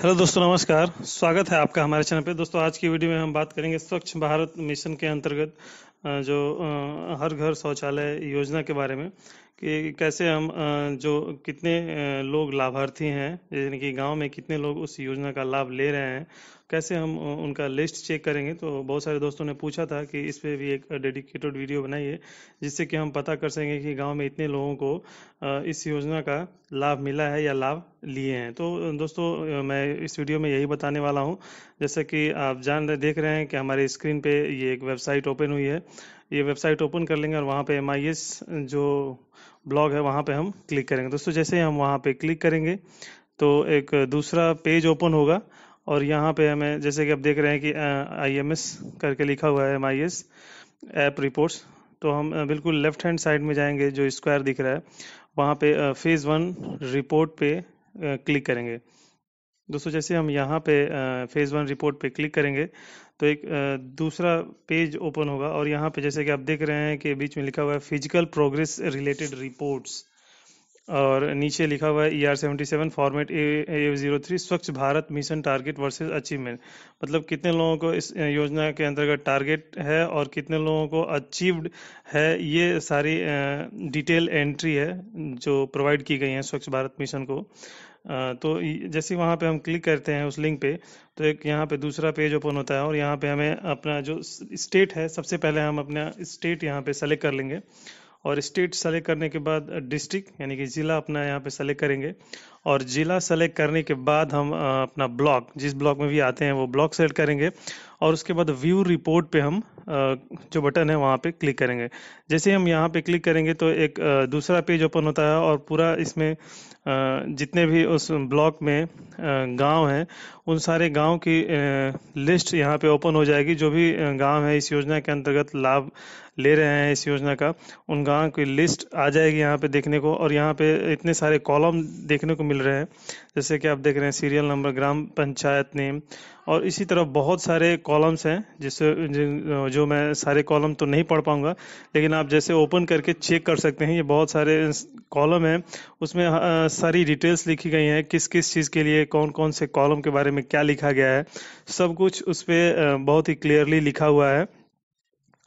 hello दोस्तों नमस्कार स्वागत है आपका हमारे चैनल पे दोस्तों आज की वीडियो में हम बात करेंगे स्वच्छ भारत मिशन के अंतर्गत जो हर घर शौचालय योजना के बारे में कि कैसे हम जो कितने लोग लाभार्थी हैं यानी कि गांव में कितने लोग उस योजना का लाभ ले रहे हैं कैसे हम उनका लिस्ट चेक करेंगे तो बहुत सारे दोस्तों ने पूछा था कि इस पर भी एक डेडिकेटेड वीडियो बनाइए जिससे कि हम पता कर सकेंगे कि गांव में इतने लोगों को इस योजना का लाभ मिला है या लाभ लिए हैं तो दोस्तों मैं इस वीडियो में यही बताने वाला हूँ जैसे कि आप जान देख रहे हैं कि हमारे स्क्रीन पे ये एक वेबसाइट ओपन हुई है ये वेबसाइट ओपन कर लेंगे और वहाँ पे एम जो ब्लॉग है वहाँ पे हम क्लिक करेंगे दोस्तों जैसे हम वहाँ पे क्लिक करेंगे तो एक दूसरा पेज ओपन होगा और यहाँ पे हमें जैसे कि आप देख रहे हैं कि एस करके लिखा हुआ है एम ऐप रिपोर्ट्स तो हम बिल्कुल लेफ्ट हैंड साइड में जाएंगे जो स्क्वायर दिख रहा है वहाँ पे फेज़ वन रिपोर्ट पे क्लिक करेंगे दोस्तों जैसे हम यहाँ पे फेज़ वन रिपोर्ट पे क्लिक करेंगे तो एक दूसरा पेज ओपन होगा और यहाँ पे जैसे कि आप देख रहे हैं कि बीच में लिखा हुआ है फिजिकल प्रोग्रेस रिलेटेड रिपोर्ट्स और नीचे लिखा हुआ है E R seventy seven format A zero three Swachh Bharat mission target versus achievement मतलब कितने लोगों को इस योजना के अंतर्गत टारगेट है और कितने लोगों को अचीव्ड है ये सारी डिटेल एंट्री है जो प्रोवाइड की गई है स्वच्छ भारत मिशन को तो जैसे वहाँ पे हम क्लिक करते हैं उस लिंक पे तो एक यहाँ पे दूसरा पेज ओपन होता है और यहाँ पे हमें अपना जो स्टेट है सबसे पहले हम अपना स्टेट यहाँ पे सेलेक्ट कर लेंगे और स्टेट सेलेक्ट करने के बाद डिस्ट्रिक्ट यानी कि ज़िला अपना यहाँ पे सेलेक्ट करेंगे और ज़िला सेलेक्ट करने के बाद हम अपना ब्लॉक जिस ब्लॉक में भी आते हैं वो ब्लॉक सेलेक्ट करेंगे और उसके बाद व्यू रिपोर्ट पे हम जो बटन है वहाँ पे क्लिक करेंगे जैसे हम यहाँ पे क्लिक करेंगे तो एक दूसरा पेज ओपन होता है और पूरा इसमें जितने भी उस ब्लॉक में गांव हैं उन सारे गांव की लिस्ट यहाँ पे ओपन हो जाएगी जो भी गांव है इस योजना के अंतर्गत लाभ ले रहे हैं इस योजना का उन गांव की लिस्ट आ जाएगी यहाँ पे देखने को और यहाँ पे इतने सारे कॉलम देखने को मिल रहे हैं जैसे कि आप देख रहे हैं serial number Gram Panchayat name और इसी तरह बहुत सारे कॉलम्स हैं जिससे जो मैं सारे कॉलम तो नहीं पढ़ पाऊंगा लेकिन आप जैसे ओपन करके चेक कर सकते हैं ये बहुत सारे कॉलम हैं उसमें सारी डिटेल्स लिखी गई हैं किस किस चीज़ के लिए कौन कौन से कॉलम के बारे में क्या लिखा गया है सब कुछ उस पर बहुत ही क्लियरली लिखा हुआ है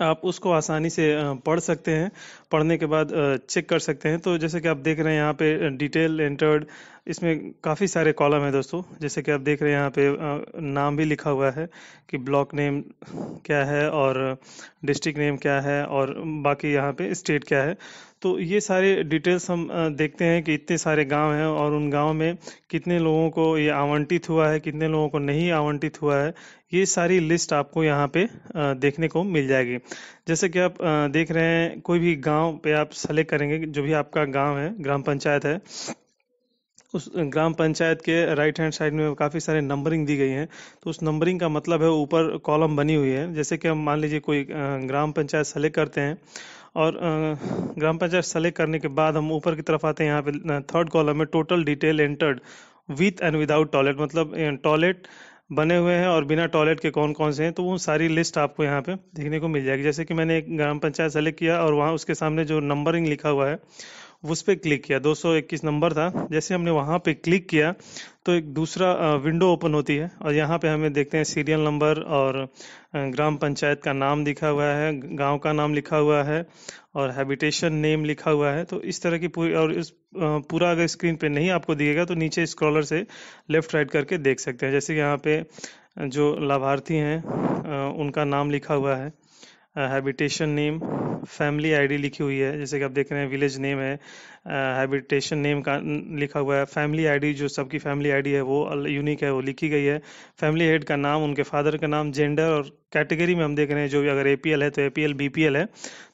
आप उसको आसानी से पढ़ सकते हैं पढ़ने के बाद चेक कर सकते हैं तो जैसे कि आप देख रहे हैं यहाँ पे डिटेल एंटर्ड इसमें काफ़ी सारे कॉलम है दोस्तों जैसे कि आप देख रहे हैं यहाँ पे नाम भी लिखा हुआ है कि ब्लॉक नेम क्या है और डिस्ट्रिक्ट नेम क्या है और बाकी यहाँ पे स्टेट क्या है तो ये सारे डिटेल्स हम देखते हैं कि इतने सारे गांव हैं और उन गांव में कितने लोगों को ये आवंटित हुआ है कितने लोगों को नहीं आवंटित हुआ है ये सारी लिस्ट आपको यहाँ पे देखने को मिल जाएगी जैसे कि आप देख रहे हैं कोई भी गाँव पे आप सेलेक्ट करेंगे जो भी आपका गाँव है ग्राम पंचायत है उस ग्राम पंचायत के राइट हैंड साइड में काफ़ी सारे नंबरिंग दी गई हैं तो उस नंबरिंग का मतलब है ऊपर कॉलम बनी हुई है जैसे कि हम मान लीजिए कोई ग्राम पंचायत सेलेक्ट करते हैं और ग्राम पंचायत सेलेक्ट करने के बाद हम ऊपर की तरफ आते हैं यहाँ पे थर्ड कॉलम में total detail entered with and without toilet मतलब टॉयलेट बने हुए हैं और बिना टॉयलेट के कौन कौन से हैं तो वो सारी लिस्ट आपको यहाँ पे देखने को मिल जाएगी जैसे कि मैंने एक ग्राम पंचायत सेलेक्ट किया और वहाँ उसके सामने जो नंबरिंग लिखा हुआ है उस पर क्लिक किया 221 नंबर था जैसे हमने वहाँ पे क्लिक किया तो एक दूसरा विंडो ओपन होती है और यहाँ पे हमें देखते हैं सीरियल नंबर और ग्राम पंचायत का नाम लिखा हुआ है गांव का नाम लिखा हुआ है और हैबिटेशन नेम लिखा हुआ है तो इस तरह की पूरी और इस पूरा अगर स्क्रीन पे नहीं आपको दिखेगा तो नीचे स्क्रॉलर से लेफ्ट राइट करके देख सकते हैं जैसे यहाँ पे जो लाभार्थी हैं उनका नाम लिखा हुआ है हैबिटेशन नेम फैमिली आईडी लिखी हुई है जैसे कि आप देख रहे हैं विलेज नेम है हैबिटेशन नेम का लिखा हुआ है फैमिली आईडी जो सबकी फैमिली आईडी है वो यूनिक है वो लिखी गई है फैमिली हेड का नाम उनके फादर का नाम जेंडर और कैटेगरी में हम देख रहे हैं जो भी अगर ए है तो ए पी है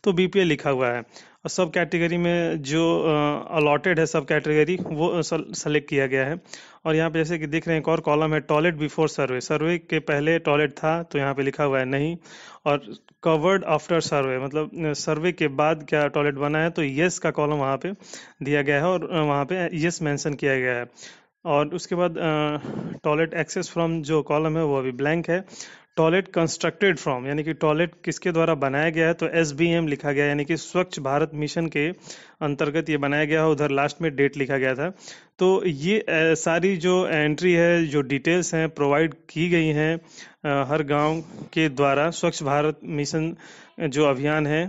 तो बी लिखा हुआ है और सब कैटेगरी में जो अलॉटेड है सब कैटेगरी वो सेलेक्ट किया गया है और यहाँ पे जैसे कि देख रहे हैं एक और कॉलम है टॉयलेट बिफोर सर्वे सर्वे के पहले टॉयलेट था तो यहाँ पे लिखा हुआ है नहीं और कवर्ड आफ्टर सर्वे मतलब सर्वे के बाद क्या टॉयलेट बना है तो यस का कॉलम वहाँ पे दिया गया है और वहाँ पे यस मेंशन किया गया है और उसके बाद टॉयलेट एक्सेस फ्रॉम जो कॉलम है वो अभी ब्लैंक है टॉयलेट कंस्ट्रक्टेड फ्रॉम यानी कि टॉयलेट किसके द्वारा बनाया गया है तो एस लिखा गया यानी कि स्वच्छ भारत मिशन के अंतर्गत ये बनाया गया है उधर लास्ट में डेट लिखा गया था तो ये सारी जो एंट्री है जो डिटेल्स हैं प्रोवाइड की गई हैं हर गांव के द्वारा स्वच्छ भारत मिशन जो अभियान है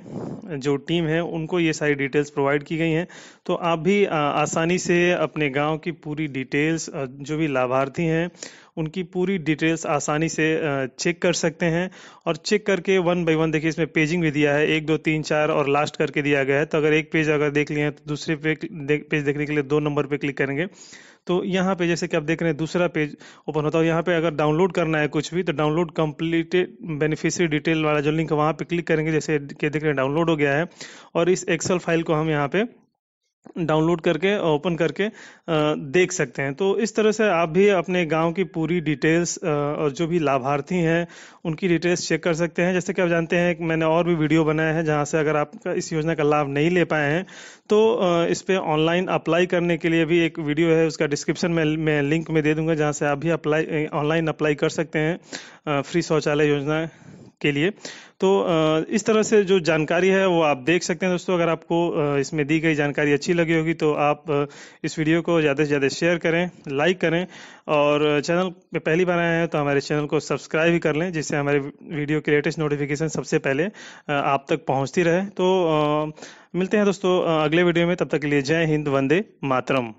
जो टीम है उनको ये सारी डिटेल्स प्रोवाइड की गई हैं तो आप भी आसानी से अपने गांव की पूरी डिटेल्स जो भी लाभार्थी हैं उनकी पूरी डिटेल्स आसानी से चेक कर सकते हैं और चेक करके वन बाई वन देखिए इसमें पेजिंग भी दिया है एक दो तीन चार और लास्ट करके दिया गया है तो अगर एक पेज अगर देख लिए हैं तो दूसरे पे पेज देखने के लिए दो नंबर पर क्लिक करेंगे करेंगे तो यहाँ पे जैसे कि आप देख रहे हैं दूसरा पेज ओपन होता है यहाँ पे अगर डाउनलोड करना है कुछ भी तो डाउनलोड कंप्लीटेड बेनिफिशियरी डिटेल वाला जो लिंक वहाँ पे क्लिक करेंगे जैसे कि देख रहे हैं डाउनलोड हो गया है और इस एक्सेल फाइल को हम यहाँ पे डाउनलोड करके ओपन करके देख सकते हैं तो इस तरह से आप भी अपने गांव की पूरी डिटेल्स और जो भी लाभार्थी हैं उनकी डिटेल्स चेक कर सकते हैं जैसे कि आप जानते हैं कि मैंने और भी वीडियो बनाया है जहां से अगर आप इस योजना का लाभ नहीं ले पाए हैं तो इस पर ऑनलाइन अप्लाई करने के लिए भी एक वीडियो है उसका डिस्क्रिप्शन में मैं लिंक में दे दूंगा जहाँ से आप भी अप्लाई ऑनलाइन अप्लाई कर सकते हैं फ्री शौचालय योजना के लिए तो इस तरह से जो जानकारी है वो आप देख सकते हैं दोस्तों अगर आपको इसमें दी गई जानकारी अच्छी लगी होगी तो आप इस वीडियो को ज़्यादा से ज़्यादा शेयर करें लाइक करें और चैनल पे पहली बार आए हैं तो हमारे चैनल को सब्सक्राइब भी कर लें जिससे हमारे वीडियो की लेटेस्ट नोटिफिकेशन सबसे पहले आप तक पहुँचती रहे तो मिलते हैं दोस्तों अगले वीडियो में तब तक के लिए जय हिंद वंदे मातरम